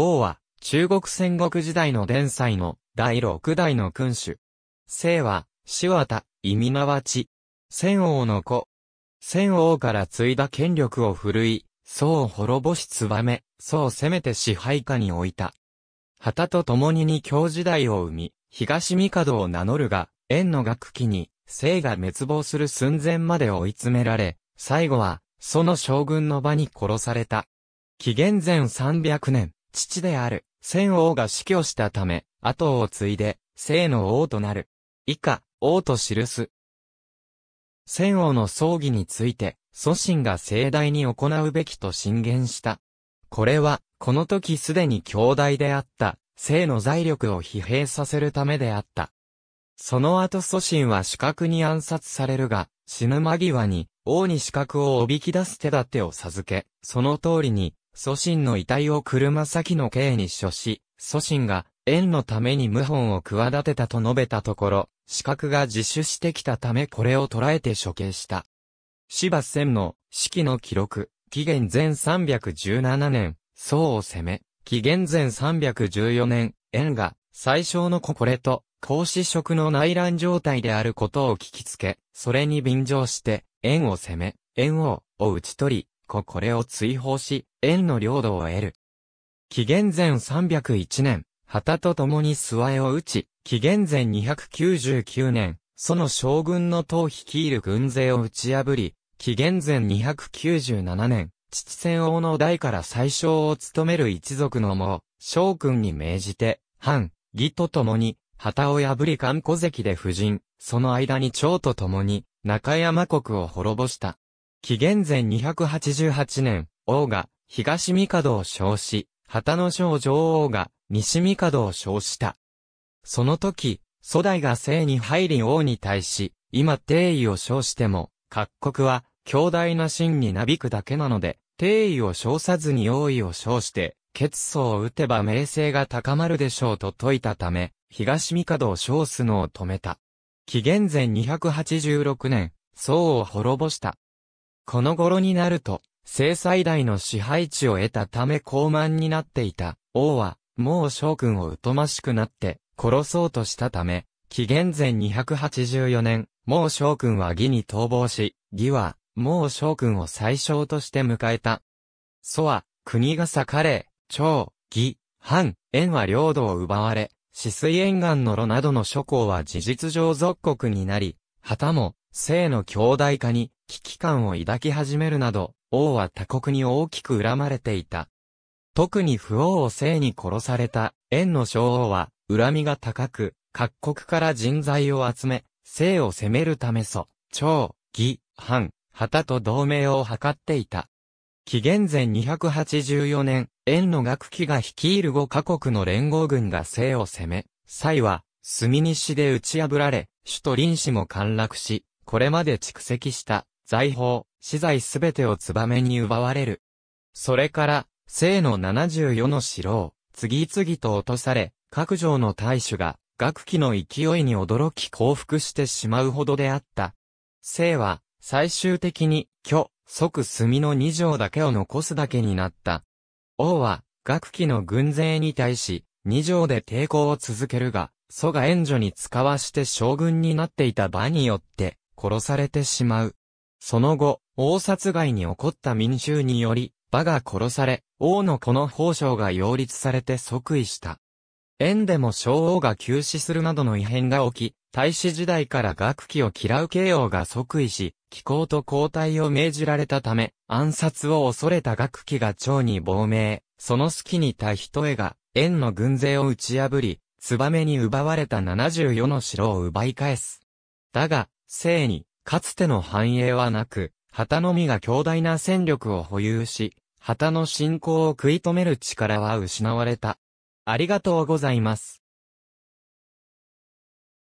王は、中国戦国時代の伝祭の第六代の君主。姓は、死綿、意味なわち。仙王の子。仙王から継いだ権力を振るい、宋を滅ぼしめ宋を攻めて支配下に置いた。旗と共に二教時代を生み、東帝を名乗るが、縁の学期に、生が滅亡する寸前まで追い詰められ、最後は、その将軍の場に殺された。紀元前300年、父である、千王が死去したため、後を継いで、聖の王となる。以下、王と記す。千王の葬儀について、祖神が盛大に行うべきと進言した。これは、この時すでに兄弟であった、聖の財力を疲弊させるためであった。その後祖神は死角に暗殺されるが、死ぬ間際に、王に死角をおびき出す手立てを授け、その通りに、祖神の遺体を車先の刑に処し、祖神が、縁のために謀反を企てたと述べたところ、資格が自首してきたためこれを捉えて処刑した。芝仙の、式の記録、紀元前317年、宋を攻め、紀元前314年、縁が、最小のこれと、孔子職の内乱状態であることを聞きつけ、それに便乗して、縁を攻め、縁を、を打ち取り、個これを追放し、縁の領土を得る。紀元前301年、旗と共に諏訪へを打ち、紀元前299年、その将軍の党率いる軍勢を打ち破り、紀元前297年、父戦王の代から最小を務める一族のも、将軍に命じて、藩、義と共に、旗を破り観古関で夫人、その間に長と共に、中山国を滅ぼした。紀元前288年、王が東帝を称し、旗の将女王が西帝を称した。その時、祖代が聖に入り王に対し、今帝位を称しても、各国は強大な真になびくだけなので、帝位を称さずに王位を称して、血層を打てば名声が高まるでしょうと説いたため、東帝を称すのを止めた。紀元前286年、宋を滅ぼした。この頃になると、制裁大の支配地を得たため高慢になっていた王は、もう将軍を疎ましくなって殺そうとしたため、紀元前284年、もう将軍は義に逃亡し、義は、もう将軍を最小として迎えた。祖は、国が栄れ、朝、義、藩、縁は領土を奪われ、死水沿岸の炉などの諸侯は事実上属国になり、旗も、性の強大化に危機感を抱き始めるなど、王は他国に大きく恨まれていた。特に不王を性に殺された、縁の小王は、恨みが高く、各国から人材を集め、性を攻めるため祖、長、義、藩、旗と同盟を図っていた。紀元前284年、縁の学期が率いる5カ国の連合軍が性を攻め、蔡は、墨西で打ち破られ、首都臨死も陥落し、これまで蓄積した財宝、資材すべてをツバメに奪われる。それから、生の74の城を、次々と落とされ、各城の大主が、学期の勢いに驚き降伏してしまうほどであった。生は、最終的に、虚、即墨の二条だけを残すだけになった。王は、学期の軍勢に対し、二条で抵抗を続けるが、蘇が援助に使わして将軍になっていた場によって、殺されてしまう。その後、王殺害に起こった民衆により、馬が殺され、王の子の法相が擁立されて即位した。縁でも小王が急死するなどの異変が起き、大使時代から学期を嫌う慶応が即位し、気候と交代を命じられたため、暗殺を恐れた学期が蝶に亡命、その隙にた人へが、縁の軍勢を打ち破り、ツバメに奪われた74の城を奪い返す。だが、姓に、かつての繁栄はなく、旗のみが強大な戦力を保有し、旗の進行を食い止める力は失われた。ありがとうございます。